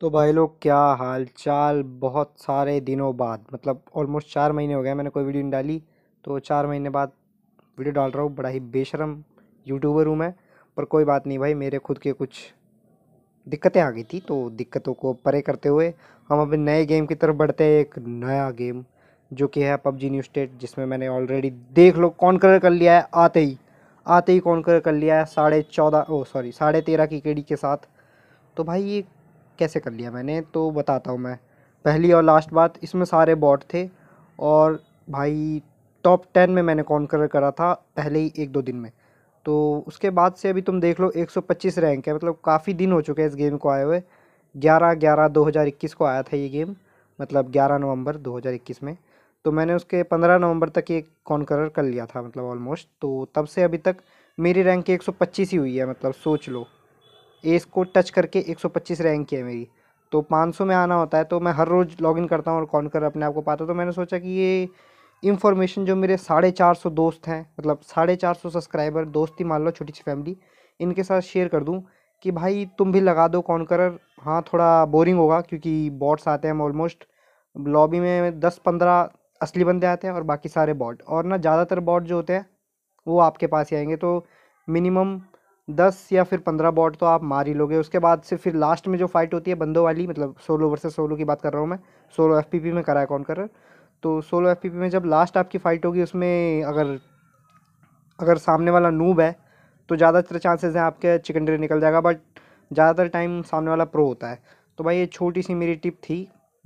तो भाई लोग क्या हाल चाल बहुत सारे दिनों बाद मतलब ऑलमोस्ट चार महीने हो गए मैंने कोई वीडियो नहीं डाली तो चार महीने बाद वीडियो डाल रहा हूँ बड़ा ही बेशरम यूट्यूबर हूँ मैं पर कोई बात नहीं भाई मेरे खुद के कुछ दिक्कतें आ गई थी तो दिक्कतों को परे करते हुए हम अपने नए गेम की तरफ बढ़ते हैं एक नया गेम जो कि है पबजी न्यू स्टेट जिसमें मैंने ऑलरेडी देख लो कौन कर लिया है आते ही आते ही कौन कर लिया है साढ़े चौदह ओ सॉरी साढ़े तेरह की केडी के साथ तो भाई ये कैसे कर लिया मैंने तो बताता हूँ मैं पहली और लास्ट बात इसमें सारे बॉट थे और भाई टॉप टेन में मैंने कॉन्कर करा था पहले ही एक दो दिन में तो उसके बाद से अभी तुम देख लो 125 रैंक है मतलब काफ़ी दिन हो चुके हैं इस गेम को आए हुए ग्यारह ग्यारह दो हज़ार इक्कीस को आया था ये गेम मतलब ग्यारह नवंबर दो हज़ार इक्कीस में तो मैंने उसके पंद्रह नवंबर तक ये कॉन्कर कर लिया था मतलब ऑलमोस्ट तो तब से अभी तक मेरी रैंक एक सौ पच्चीस ही हुई है मतलब सोच लो एस को टच करके 125 रैंक की है मेरी तो 500 में आना होता है तो मैं हर रोज़ लॉगिन करता हूँ और कॉन कर अपने आप को पाता तो मैंने सोचा कि ये इन्फॉर्मेशन जो मेरे साढ़े चार सौ दोस्त हैं मतलब साढ़े चार सौ सब्सक्राइबर दोस्ती मान लो छोटी सी फैमिली इनके साथ शेयर कर दूँ कि भाई तुम भी लगा दो करर हाँ थोड़ा बोरिंग होगा क्योंकि बॉट्स आते हैं ऑलमोस्ट लॉबी में दस पंद्रह असली बंदे आते हैं और बाकी सारे बॉट और ना ज़्यादातर बॉट जो होते हैं वो आपके पास ही आएंगे तो मिनिमम दस या फिर पंद्रह बॉट तो आप मार ही लोगे उसके बाद से फिर लास्ट में जो फाइट होती है बंदों वाली मतलब सोलो वर्सेस सोलो की बात कर रहा हूँ मैं सोलो एफ में करा है कौन कर तो सोलो एफ में जब लास्ट आपकी फ़ाइट होगी उसमें अगर अगर सामने वाला नूब है तो ज़्यादातर चांसेस हैं आपके चिकन डिनर निकल जाएगा बट ज़्यादातर टाइम सामने वाला प्रो होता है तो भाई ये छोटी सी मेरी टिप थी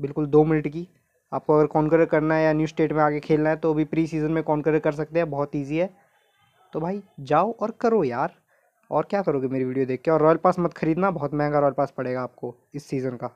बिल्कुल दो मिनट की आपको अगर कॉन्कर करना है या न्यू स्टेट में आगे खेलना है तो भी प्री सीज़न में कौन कर सकते हैं बहुत ईजी है तो भाई जाओ और करो यार और क्या करोगे मेरी वीडियो देख के और रॉयल पास मत खरीदना बहुत महंगा रॉयल पास पड़ेगा आपको इस सीज़न का